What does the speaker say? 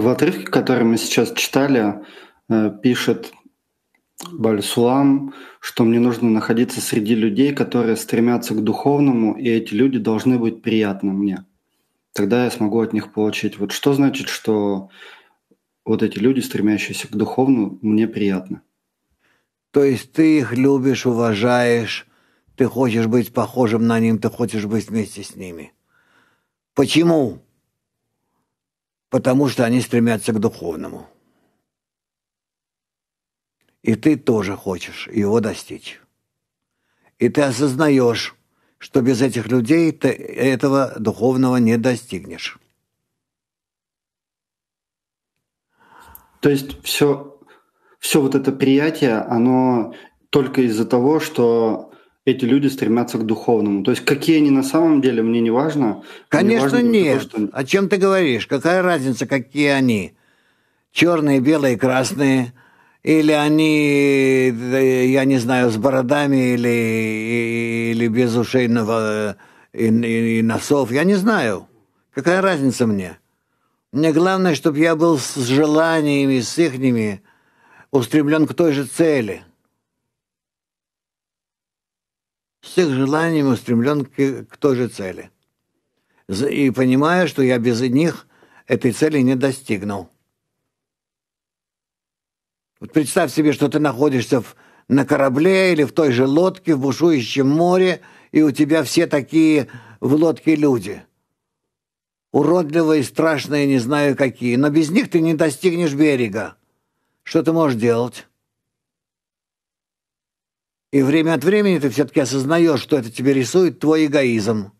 В отрывке, который мы сейчас читали, э, пишет Бальсулам, что мне нужно находиться среди людей, которые стремятся к духовному, и эти люди должны быть приятны мне. Тогда я смогу от них получить. Вот что значит, что вот эти люди, стремящиеся к духовному, мне приятны? То есть ты их любишь, уважаешь, ты хочешь быть похожим на них, ты хочешь быть вместе с ними. Почему? потому что они стремятся к духовному. И ты тоже хочешь его достичь. И ты осознаешь, что без этих людей ты этого духовного не достигнешь. То есть все, все вот это приятие, оно только из-за того, что эти люди стремятся к духовному. То есть какие они на самом деле, мне не важно. Конечно, важно, нет. Потому, что... О чем ты говоришь? Какая разница, какие они? Черные, белые, красные. Или они, э, я не знаю, с бородами или, или без ушей и, и, и носов. Я не знаю. Какая разница мне? Мне главное, чтобы я был с желаниями, с ихними, устремлен к той же цели – всех желаний устремлен к, к той же цели. И понимая, что я без них этой цели не достигнул. Вот представь себе, что ты находишься в, на корабле или в той же лодке в бушующем море, и у тебя все такие в лодке люди. Уродливые, страшные, не знаю какие. Но без них ты не достигнешь берега. Что ты можешь делать? И время от времени ты все-таки осознаешь, что это тебе рисует твой эгоизм.